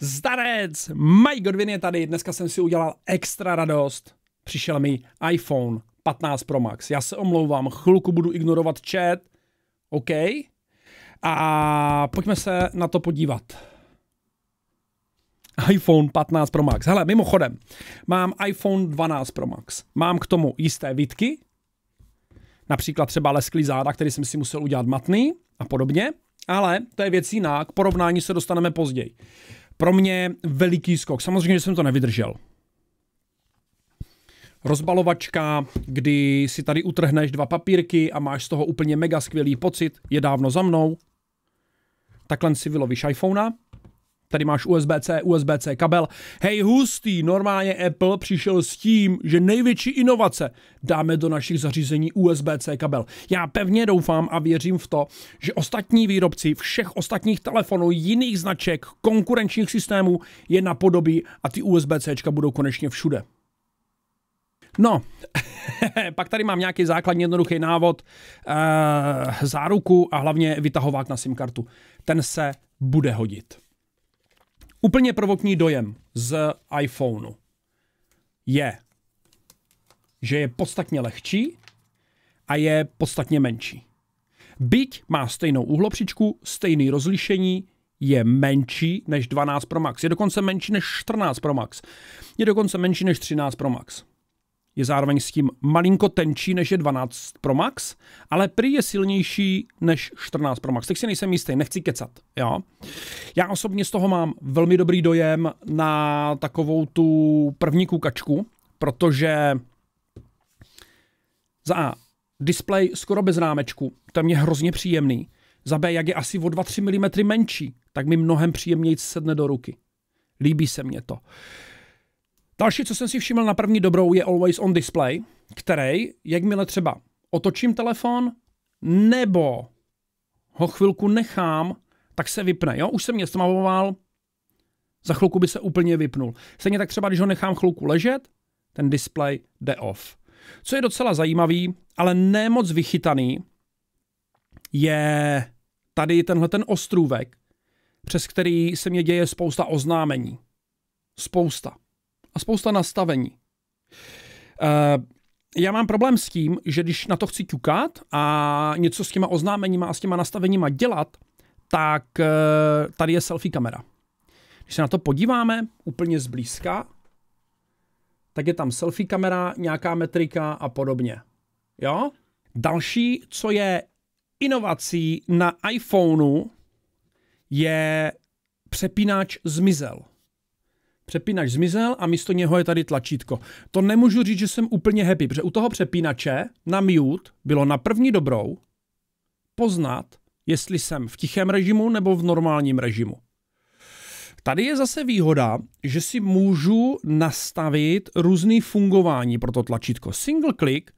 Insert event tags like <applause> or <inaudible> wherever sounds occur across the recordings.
Zdarec! <laughs> Mike Godwin je tady, dneska jsem si udělal extra radost. Přišel mi iPhone 15 Pro Max. Já se omlouvám, chvilku budu ignorovat chat. OK. A pojďme se na to podívat iPhone 15 Pro Max. Hele, mimochodem, mám iPhone 12 Pro Max. Mám k tomu jisté vitky. například třeba lesklý záda, který jsem si musel udělat matný a podobně. Ale to je věc jiná, k porovnání se dostaneme později. Pro mě veliký skok. Samozřejmě, že jsem to nevydržel. Rozbalovačka, kdy si tady utrhneš dva papírky a máš z toho úplně mega skvělý pocit, je dávno za mnou. Takhle si vylovíš iPhone Tady máš USB-C, USB-C kabel. Hej, hustý, normálně Apple přišel s tím, že největší inovace dáme do našich zařízení USB-C kabel. Já pevně doufám a věřím v to, že ostatní výrobci všech ostatních telefonů, jiných značek, konkurenčních systémů je napodobí a ty USB-Cčka budou konečně všude. No, <laughs> pak tady mám nějaký základní jednoduchý návod, e, záruku a hlavně vytahovák na SIM kartu. Ten se bude hodit. Úplně prvotní dojem z iPhoneu je, že je podstatně lehčí a je podstatně menší. Byť má stejnou úhlopříčku, stejný rozlišení, je menší než 12 Pro Max. Je dokonce menší než 14 Pro Max. Je dokonce menší než 13 Pro Max je zároveň s tím malinko tenčí, než je 12 Pro Max, ale prý je silnější než 14 Pro Max. Tak si nejsem jistý, nechci kecat. Jo? Já osobně z toho mám velmi dobrý dojem na takovou tu první kukačku, protože za A, display skoro bez rámečku, to je mě hrozně příjemný. Za B, jak je asi o 2-3 mm menší, tak mi mnohem příjemněji sedne do ruky. Líbí se mě to. Uh, Další, co jsem si všiml na první dobrou, je Always on Display, který, jakmile třeba otočím telefon nebo ho chvilku nechám, tak se vypne. Jo, už jsem mě stmavoval, za chvilku by se úplně vypnul. Stejně tak třeba, když ho nechám chvilku ležet, ten display jde off. Co je docela zajímavý, ale nemoc vychytaný, je tady tenhle ten ostrůvek, přes který se mě děje spousta oznámení. Spousta a spousta nastavení. E, já mám problém s tím, že když na to chci ťukat a něco s těma oznámeníma a s těma nastaveníma dělat, tak e, tady je selfie kamera. Když se na to podíváme úplně zblízka, tak je tam selfie kamera, nějaká metrika a podobně. Jo? Další, co je inovací na iPhoneu, je přepínač zmizel. Přepínač zmizel a místo něho je tady tlačítko. To nemůžu říct, že jsem úplně happy, protože u toho přepínače na mute bylo na první dobrou poznat, jestli jsem v tichém režimu nebo v normálním režimu. Tady je zase výhoda, že si můžu nastavit různý fungování pro to tlačítko. Single click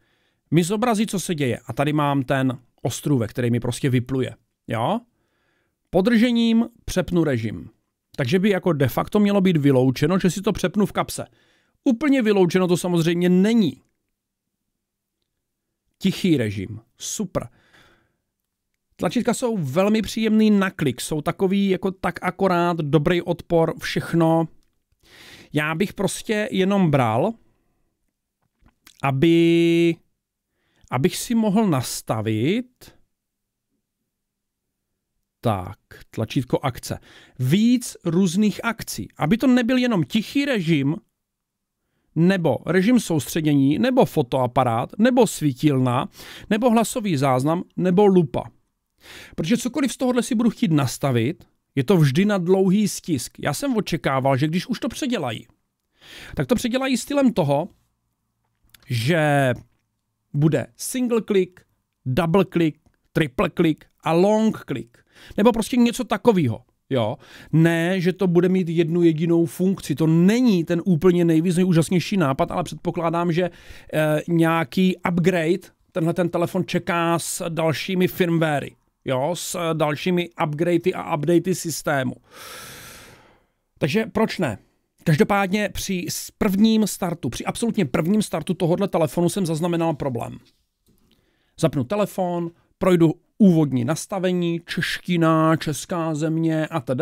mi zobrazí, co se děje. A tady mám ten ostrůvek, který mi prostě vypluje. Jo? Podržením přepnu režim. Takže by jako de facto mělo být vyloučeno, že si to přepnu v kapse. Úplně vyloučeno to samozřejmě není. Tichý režim. Super. Tlačítka jsou velmi příjemný na klik, jsou takový jako tak akorát, dobrý odpor, všechno. Já bych prostě jenom bral, aby, abych si mohl nastavit tak, tlačítko akce. Víc různých akcí, aby to nebyl jenom tichý režim, nebo režim soustředění, nebo fotoaparát, nebo svítilna, nebo hlasový záznam, nebo lupa. Protože cokoliv z tohohle si budu chtít nastavit, je to vždy na dlouhý stisk. Já jsem očekával, že když už to předělají, tak to předělají stylem toho, že bude single click, double click, triple click a long click. Nebo prostě něco takového. Jo, ne, že to bude mít jednu jedinou funkci. To není ten úplně nejvíce úžasnější nápad, ale předpokládám, že e, nějaký upgrade tenhle ten telefon čeká s dalšími firmwary, jo, s dalšími upgradey a updatey systému. Takže proč ne? Každopádně při prvním startu, při absolutně prvním startu tohohle telefonu jsem zaznamenal problém. Zapnu telefon, projdu úvodní nastavení, čeština, česká země a td.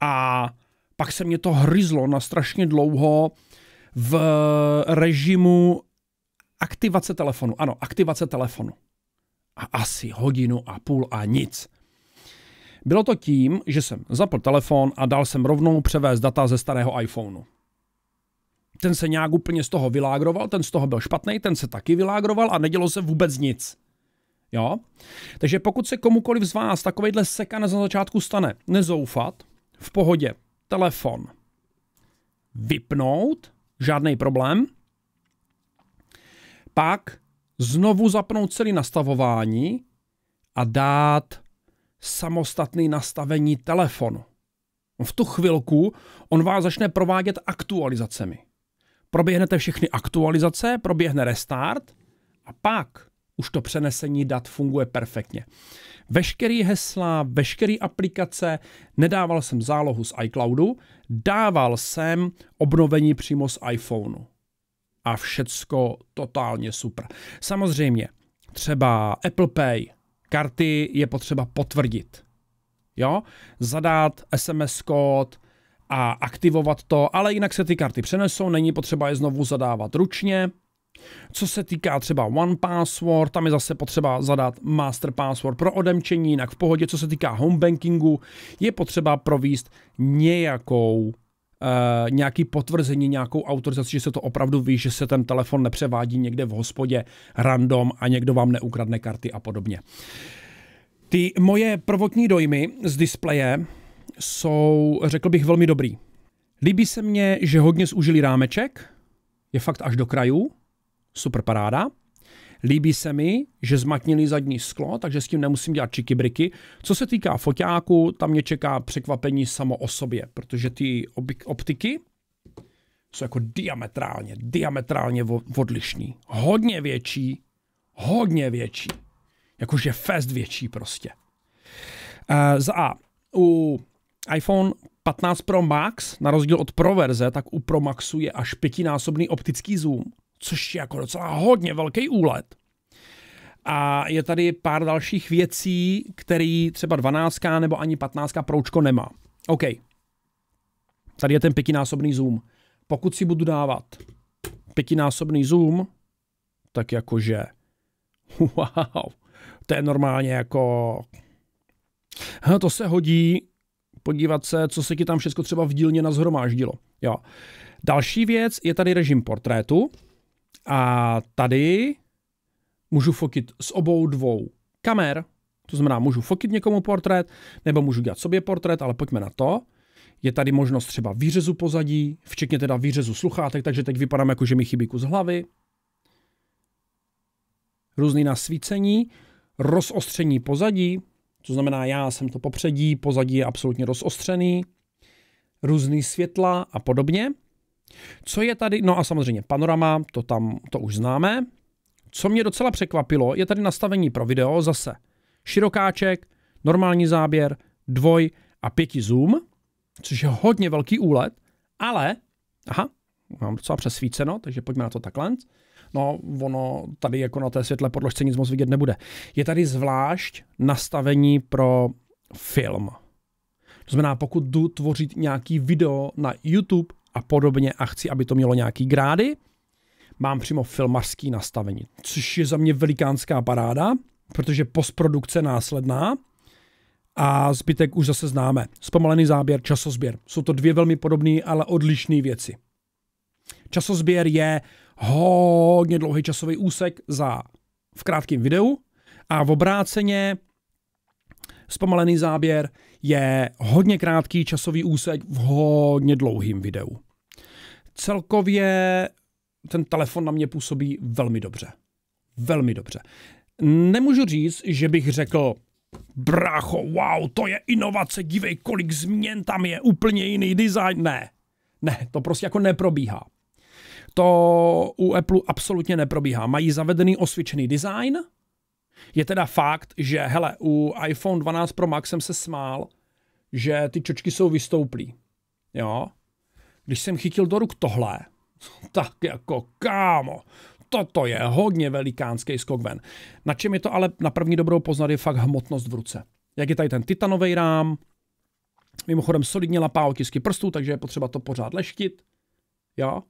A pak se mě to hryzlo na strašně dlouho v režimu aktivace telefonu. Ano, aktivace telefonu. A asi hodinu a půl a nic. Bylo to tím, že jsem zapl telefon a dal jsem rovnou převést data ze starého iPhoneu. Ten se nějak úplně z toho vylágroval, ten z toho byl špatný, ten se taky vylágroval a nedělo se vůbec nic. Jo? Takže pokud se komukoliv z vás takovýhle sekan na začátku stane, nezoufat, v pohodě, telefon, vypnout, žádný problém, pak znovu zapnout celý nastavování a dát samostatný nastavení telefonu. V tu chvilku on vás začne provádět aktualizacemi. Proběhnete všechny aktualizace, proběhne restart a pak už to přenesení dat funguje perfektně. Veškerý hesla, veškerý aplikace, nedával jsem zálohu z iCloudu, dával jsem obnovení přímo z iPhoneu. A všecko totálně super. Samozřejmě, třeba Apple Pay, karty je potřeba potvrdit. Jo? Zadat SMS kód, a aktivovat to, ale jinak se ty karty přenesou, není potřeba je znovu zadávat ručně, co se týká třeba One Password, tam je zase potřeba zadat Master Password pro odemčení, jinak v pohodě. Co se týká home bankingu, je potřeba províst nějakou Uh, nějaký potvrzení, nějakou autorizaci, že se to opravdu ví, že se ten telefon nepřevádí někde v hospodě random a někdo vám neukradne karty a podobně. Ty moje prvotní dojmy z displeje jsou, řekl bych, velmi dobrý. Líbí se mně, že hodně zúžili rámeček, je fakt až do krajů super paráda. Líbí se mi, že zmatnili zadní sklo, takže s tím nemusím dělat briky. Co se týká foťáku, tam mě čeká překvapení samo o sobě, protože ty optiky jsou jako diametrálně, diametrálně odlišní. Hodně větší, hodně větší. Jakože fest větší prostě. E, za A. U iPhone 15 Pro Max, na rozdíl od Pro verze, tak u Pro Maxu je až pětinásobný optický zoom což je jako docela hodně velký úlet. A je tady pár dalších věcí, který třeba 12 nebo ani 15 proučko nemá. OK. Tady je ten pětinásobný zoom. Pokud si budu dávat pětinásobný zoom, tak jakože wow, to je normálně jako hm, to se hodí podívat se, co se ti tam všechno třeba v dílně nazhromáždilo. Jo. Další věc je tady režim portrétu. A tady můžu fotit s obou dvou kamer, to znamená, můžu fotit někomu portrét, nebo můžu dělat sobě portrét, ale pojďme na to. Je tady možnost třeba výřezu pozadí, včetně teda výřezu sluchátek, takže teď vypadám jako, že mi chybí kus hlavy. Různý nasvícení, rozostření pozadí, to znamená, já jsem to popředí, pozadí je absolutně rozostřený, různý světla a podobně. Co je tady, no a samozřejmě panorama, to tam, to už známe. Co mě docela překvapilo, je tady nastavení pro video zase. Širokáček, normální záběr, dvoj a pěti zoom, což je hodně velký úlet, ale, aha, mám docela přesvíceno, takže pojďme na to takhle. No, ono tady jako na té světle podložce nic moc vidět nebude. Je tady zvlášť nastavení pro film. To znamená, pokud jdu tvořit nějaký video na YouTube, a podobně a chci, aby to mělo nějaký grády, mám přímo filmařský nastavení, což je za mě velikánská paráda, protože postprodukce následná a zbytek už zase známe. Zpomalený záběr, časozběr. Jsou to dvě velmi podobné, ale odlišné věci. Časozběr je hodně dlouhý časový úsek za v krátkém videu a v obráceně zpomalený záběr je hodně krátký časový úsek v hodně dlouhým videu. Celkově ten telefon na mě působí velmi dobře. Velmi dobře. Nemůžu říct, že bych řekl, brácho, wow, to je inovace, dívej, kolik změn tam je, úplně jiný design. Ne, ne, to prostě jako neprobíhá. To u Apple absolutně neprobíhá. Mají zavedený osvědčený design, je teda fakt, že hele, u iPhone 12 Pro Max jsem se smál, že ty čočky jsou vystouplý. Jo? Když jsem chytil do ruk tohle, <laughs> tak jako kámo, toto je hodně velikánský skok ven. Na čem je to ale na první dobrou poznat je fakt hmotnost v ruce. Jak je tady ten titanový rám, mimochodem solidně lapá otisky prstů, takže je potřeba to pořád leštit. Jo,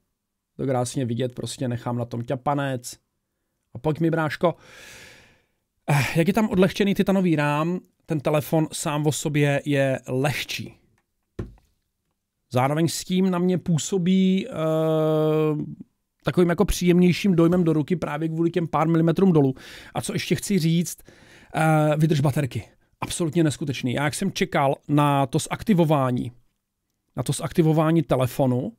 to krásně vidět, prostě nechám na tom ťapanec. A pojď mi, bráško. Uh, Eh, jak je tam odlehčený titanový rám, ten telefon sám o sobě je lehčí. Zároveň s tím na mě působí e, takovým jako příjemnějším dojmem do ruky právě kvůli těm pár milimetrům dolů. A co ještě chci říct, e, vydrž baterky. Absolutně neskutečný. Já jak jsem čekal na to zaktivování, na to zaktivování telefonu,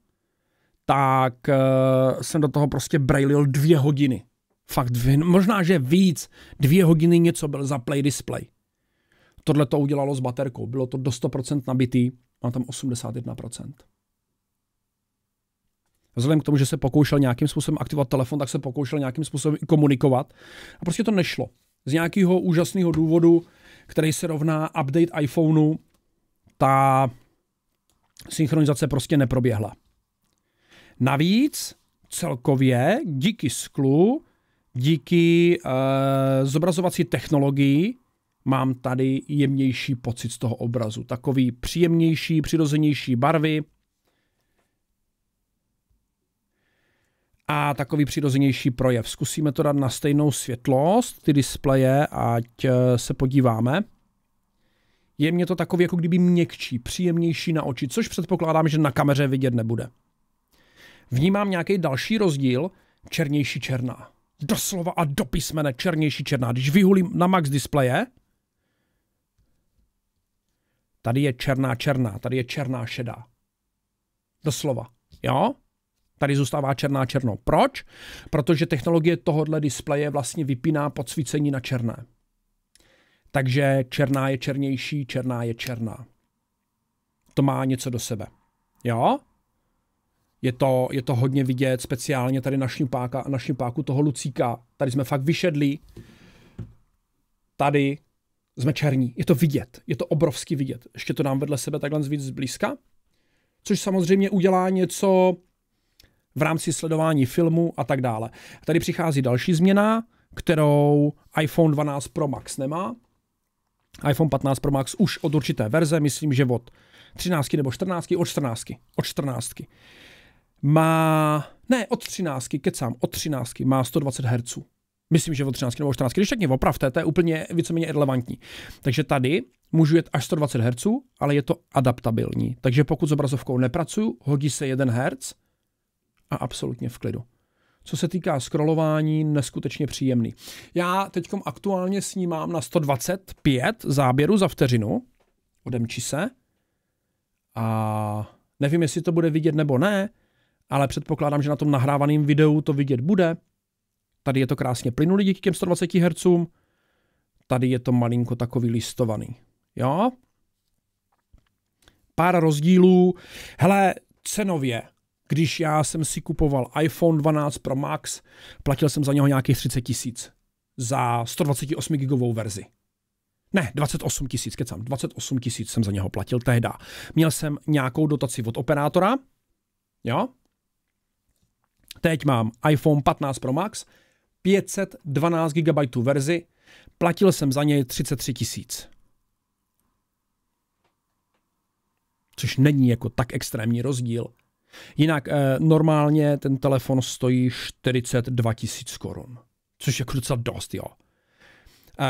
tak e, jsem do toho prostě brailil dvě hodiny fakt dvě, možná, že víc, dvě hodiny něco byl za play display. Tohle to udělalo s baterkou, bylo to do 100% nabitý, má tam 81%. Vzhledem k tomu, že se pokoušel nějakým způsobem aktivovat telefon, tak se pokoušel nějakým způsobem i komunikovat a prostě to nešlo. Z nějakého úžasného důvodu, který se rovná update iPhoneu, ta synchronizace prostě neproběhla. Navíc celkově díky sklu díky uh, zobrazovací technologii mám tady jemnější pocit z toho obrazu. Takový příjemnější, přirozenější barvy a takový přirozenější projev. Zkusíme to dát na stejnou světlost, ty displeje, ať eh, se podíváme. Je mě to takový jako kdyby měkčí, příjemnější na oči, což předpokládám, že na kameře vidět nebude. Vnímám nějaký další rozdíl, černější černá doslova a do písmene černější černá. Když vyhulím na max displeje, tady je černá černá, tady je černá šedá. Doslova. Jo? Tady zůstává černá černo. Proč? Protože technologie tohohle displeje vlastně vypíná podsvícení na černé. Takže černá je černější, černá je černá. To má něco do sebe. Jo? Je to, je to hodně vidět, speciálně tady na a na šňupáku toho Lucíka. Tady jsme fakt vyšedli. Tady jsme černí. Je to vidět. Je to obrovský vidět. Ještě to nám vedle sebe takhle víc zblízka. Což samozřejmě udělá něco v rámci sledování filmu a tak dále. Tady přichází další změna, kterou iPhone 12 Pro Max nemá. iPhone 15 Pro Max už od určité verze, myslím, že od 13 nebo 14, od 14, od 14 má, ne, od 13, kecám, od 13 má 120 Hz. Myslím, že od 13 nebo 14, když tak mě opravte, to je úplně víceméně irrelevantní. Takže tady můžu jet až 120 Hz, ale je to adaptabilní. Takže pokud s obrazovkou nepracuju, hodí se 1 Hz a absolutně v klidu. Co se týká scrollování, neskutečně příjemný. Já teď aktuálně snímám na 125 záběru za vteřinu, odemčí se, a nevím, jestli to bude vidět nebo ne, ale předpokládám, že na tom nahrávaném videu to vidět bude. Tady je to krásně plynulý díky těm 120 Hz. Tady je to malinko takový listovaný. Jo? Pár rozdílů. Hele, cenově, když já jsem si kupoval iPhone 12 Pro Max, platil jsem za něho nějakých 30 tisíc. Za 128 gigovou verzi. Ne, 28 tisíc, kecám, 28 tisíc jsem za něho platil tehda. Měl jsem nějakou dotaci od operátora, jo, Teď mám iPhone 15 Pro Max, 512 GB verzi, platil jsem za něj 33 tisíc. Což není jako tak extrémní rozdíl. Jinak eh, normálně ten telefon stojí 42 tisíc korun, což je jako docela dost, jo.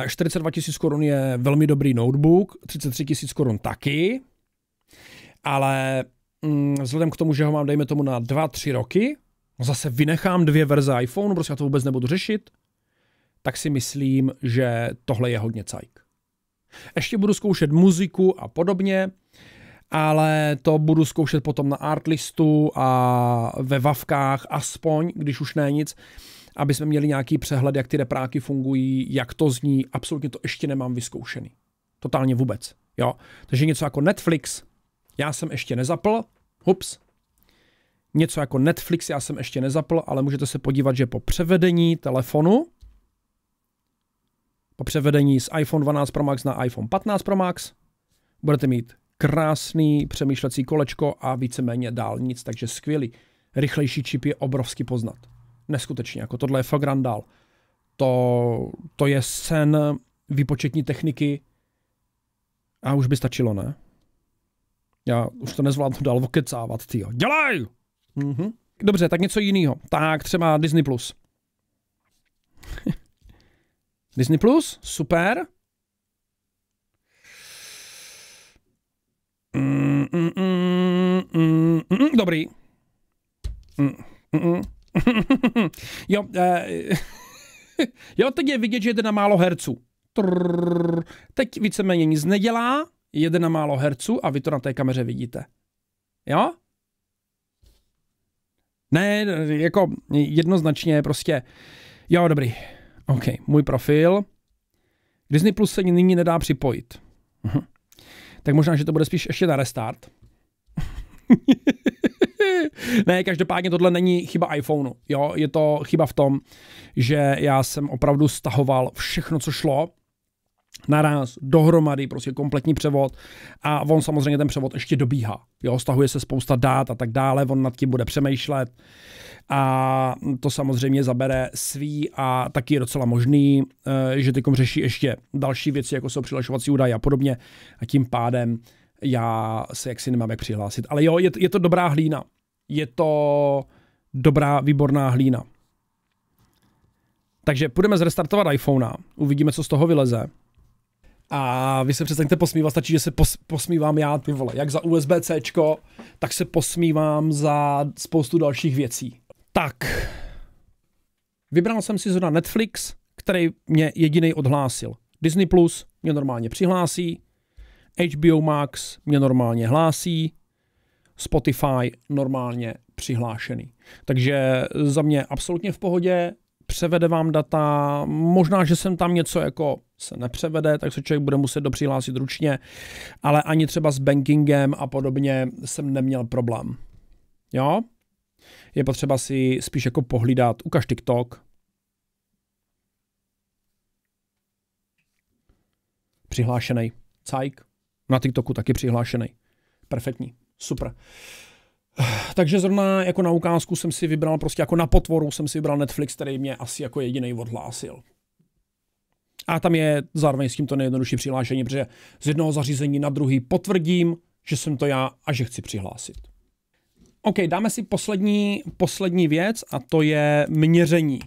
42 tisíc korun je velmi dobrý notebook, 33 tisíc korun taky, ale mm, vzhledem k tomu, že ho mám, dejme tomu, na 2-3 roky, no zase vynechám dvě verze iPhoneu, prostě já to vůbec nebudu řešit, tak si myslím, že tohle je hodně cajk. Ještě budu zkoušet muziku a podobně, ale to budu zkoušet potom na Artlistu a ve Vavkách aspoň, když už ne nic, aby jsme měli nějaký přehled, jak ty repráky fungují, jak to zní, absolutně to ještě nemám vyzkoušený. Totálně vůbec. Jo? Takže něco jako Netflix, já jsem ještě nezapl, hups, něco jako Netflix, já jsem ještě nezapl, ale můžete se podívat, že po převedení telefonu, po převedení z iPhone 12 Pro Max na iPhone 15 Pro Max, budete mít krásný přemýšlecí kolečko a víceméně dál nic, takže skvělý. Rychlejší čip je obrovsky poznat. Neskutečně, jako tohle je fakt randál. To, to je sen výpočetní techniky a už by stačilo, ne? Já už to nezvládnu dál okecávat, tyjo. Dělej! Mm-hmm. Dobře, tak něco jiného. Tak třeba Disney+. Plus. <laughs> Disney+, Plus, super. Mm, mm, mm, mm, mm dobrý. Mm, <laughs> jo, eh, <laughs> jo, teď je vidět, že jede na málo herců. Trrr, teď víceméně nic nedělá, jede na málo herců a vy to na té kameře vidíte. Jo? Ne, jako jednoznačně prostě, jo dobrý, OK, můj profil, Disney Plus se nyní nedá připojit. Mhm. Tak možná, že to bude spíš ještě na restart. <laughs> ne, každopádně tohle není chyba iPhoneu. Jo, je to chyba v tom, že já jsem opravdu stahoval všechno, co šlo naraz, dohromady, prostě kompletní převod a on samozřejmě ten převod ještě dobíhá. Jo, stahuje se spousta dát a tak dále, on nad tím bude přemýšlet a to samozřejmě zabere svý a taky je docela možný, eh, že teď řeší ještě další věci, jako jsou přihlašovací údaje a podobně a tím pádem já se jaksi nemám jak přihlásit. Ale jo, je, je to dobrá hlína. Je to dobrá, výborná hlína. Takže půjdeme zrestartovat iPhone, uvidíme, co z toho vyleze. A vy se přestaňte posmívat, stačí, že se pos, posmívám já, ty vole, jak za usb c tak se posmívám za spoustu dalších věcí. Tak, vybral jsem si zrovna Netflix, který mě jediný odhlásil. Disney Plus mě normálně přihlásí, HBO Max mě normálně hlásí, Spotify normálně přihlášený. Takže za mě absolutně v pohodě, převede vám data, možná, že jsem tam něco jako se nepřevede, tak se člověk bude muset dopřihlásit ručně, ale ani třeba s bankingem a podobně jsem neměl problém. Jo? Je potřeba si spíš jako pohlídat, ukaž TikTok, přihlášený, cajk, na TikToku taky přihlášený, perfektní, super. Takže zrovna jako na ukázku jsem si vybral, prostě jako na potvoru jsem si vybral Netflix, který mě asi jako jediný odhlásil. A tam je zároveň s tímto nejjednodušší přihlášení, protože z jednoho zařízení na druhý potvrdím, že jsem to já a že chci přihlásit. OK, dáme si poslední, poslední věc a to je měření.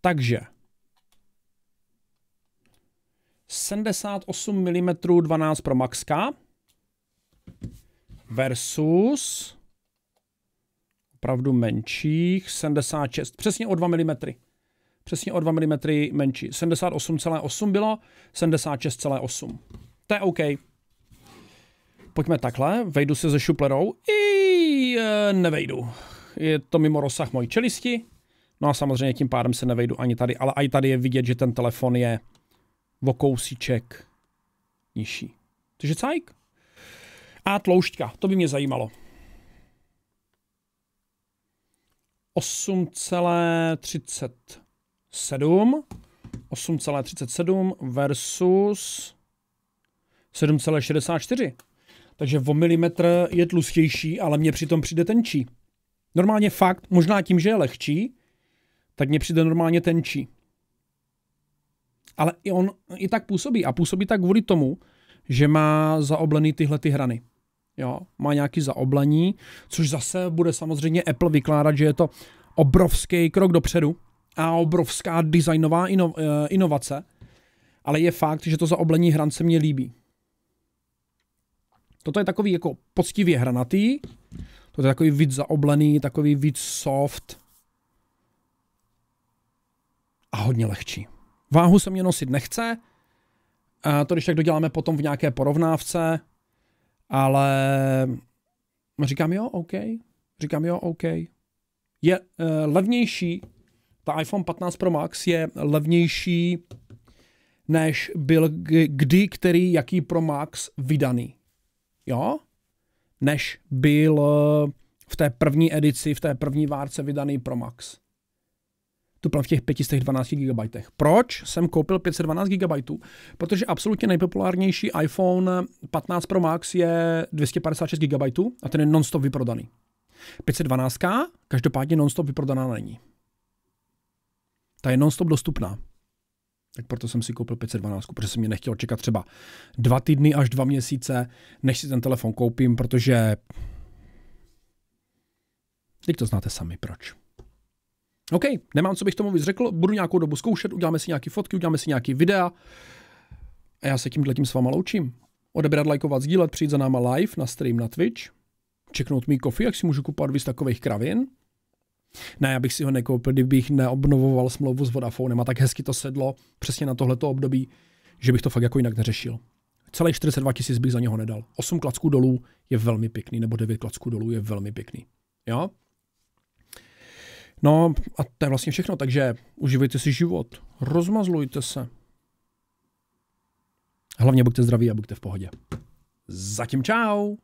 Takže 78 mm 12 pro Maxka versus opravdu menších 76, přesně o 2 mm. Přesně o 2 mm menší. 78,8 bylo, 76,8. To je OK. Pojďme takhle, vejdu se ze šuplerou. I e, nevejdu. Je to mimo rozsah mojí čelisti. No a samozřejmě tím pádem se nevejdu ani tady, ale i tady je vidět, že ten telefon je o kousíček nižší. Takže cajk. A tloušťka, to by mě zajímalo. 8,37 8,37 versus 7,64. Takže o milimetr je tlustější, ale mně přitom přijde tenčí. Normálně fakt, možná tím, že je lehčí, tak mně přijde normálně tenčí. Ale i on i tak působí a působí tak kvůli tomu, že má zaoblený tyhle ty hrany. Jo, má nějaký zaoblení, což zase bude samozřejmě Apple vykládat, že je to obrovský krok dopředu a obrovská designová ino, eh, inovace, ale je fakt, že to zaoblení hran se mně líbí. Toto je takový jako poctivě hranatý, toto je takový víc zaoblený, takový víc soft a hodně lehčí. Váhu se mě nosit nechce, a to když tak doděláme potom v nějaké porovnávce, ale říkám jo, OK. Říkám jo, OK. Je uh, levnější, ta iPhone 15 Pro Max je levnější, než byl kdy, který, jaký Pro Max vydaný. Jo? Než byl eh, v té první edici, v té první várce vydaný Pro Max tupla v těch 512 GB. Proč jsem koupil 512 GB? Protože absolutně nejpopulárnější iPhone 15 Pro Max je 256 GB a ten je non-stop vyprodaný. 512 každopádně non-stop vyprodaná není. Ta je non-stop dostupná. Tak proto jsem si koupil 512, protože jsem mě nechtěl čekat třeba dva týdny až dva měsíce, než si ten telefon koupím, protože Teď to znáte sami proč. OK, nemám, co bych tomu víc budu nějakou dobu zkoušet, uděláme si nějaké fotky, uděláme si nějaké videa a já se tímhle tím s váma loučím. Odebrat, lajkovat, sdílet, přijít za náma live na stream na Twitch, čeknout mý kofi, jak si můžu kupovat víc takových kravin. Ne, já bych si ho nekoupil, kdybych neobnovoval smlouvu s Vodafone, a tak hezky to sedlo přesně na tohleto období, že bych to fakt jako jinak neřešil. Celých 42 tisíc bych za něho nedal. 8 klacků dolů je velmi pěkný, nebo 9 klacků dolů je velmi pěkný. Jo? No a to je vlastně všechno, takže uživejte si život, rozmazlujte se. Hlavně buďte zdraví a buďte v pohodě. Zatím čau!